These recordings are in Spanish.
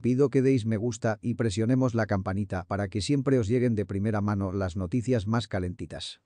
Pido que deis me gusta y presionemos la campanita para que siempre os lleguen de primera mano las noticias más calentitas.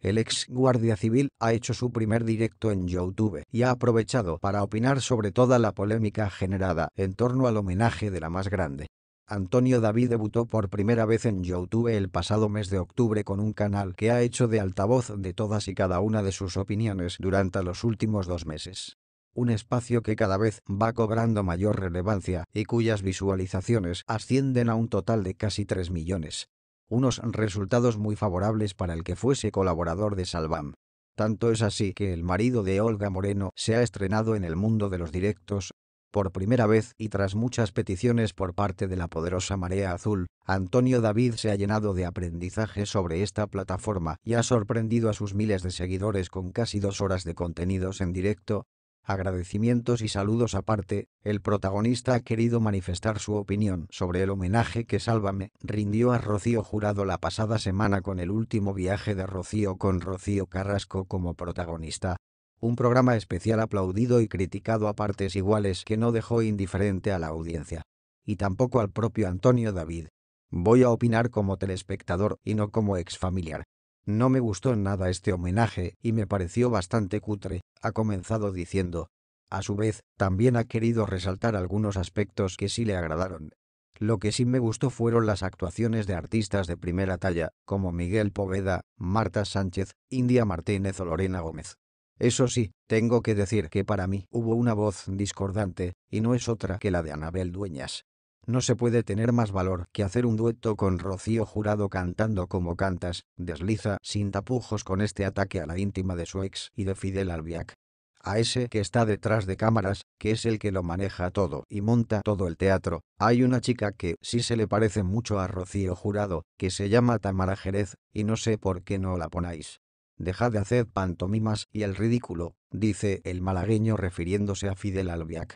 El ex guardia civil ha hecho su primer directo en YouTube y ha aprovechado para opinar sobre toda la polémica generada en torno al homenaje de la más grande. Antonio David debutó por primera vez en YouTube el pasado mes de octubre con un canal que ha hecho de altavoz de todas y cada una de sus opiniones durante los últimos dos meses un espacio que cada vez va cobrando mayor relevancia y cuyas visualizaciones ascienden a un total de casi 3 millones. Unos resultados muy favorables para el que fuese colaborador de Salvam. Tanto es así que el marido de Olga Moreno se ha estrenado en el mundo de los directos. Por primera vez y tras muchas peticiones por parte de la poderosa Marea Azul, Antonio David se ha llenado de aprendizaje sobre esta plataforma y ha sorprendido a sus miles de seguidores con casi dos horas de contenidos en directo, Agradecimientos y saludos aparte, el protagonista ha querido manifestar su opinión sobre el homenaje que Sálvame rindió a Rocío Jurado la pasada semana con el último viaje de Rocío con Rocío Carrasco como protagonista. Un programa especial aplaudido y criticado a partes iguales que no dejó indiferente a la audiencia. Y tampoco al propio Antonio David. Voy a opinar como telespectador y no como ex familiar. No me gustó nada este homenaje y me pareció bastante cutre, ha comenzado diciendo. A su vez, también ha querido resaltar algunos aspectos que sí le agradaron. Lo que sí me gustó fueron las actuaciones de artistas de primera talla, como Miguel Poveda, Marta Sánchez, India Martínez o Lorena Gómez. Eso sí, tengo que decir que para mí hubo una voz discordante, y no es otra que la de Anabel Dueñas. No se puede tener más valor que hacer un dueto con Rocío Jurado cantando como cantas, desliza sin tapujos con este ataque a la íntima de su ex y de Fidel Albiac. A ese que está detrás de cámaras, que es el que lo maneja todo y monta todo el teatro, hay una chica que sí se le parece mucho a Rocío Jurado, que se llama Tamara Jerez, y no sé por qué no la ponáis. Dejad de hacer pantomimas y el ridículo, dice el malagueño refiriéndose a Fidel Albiac.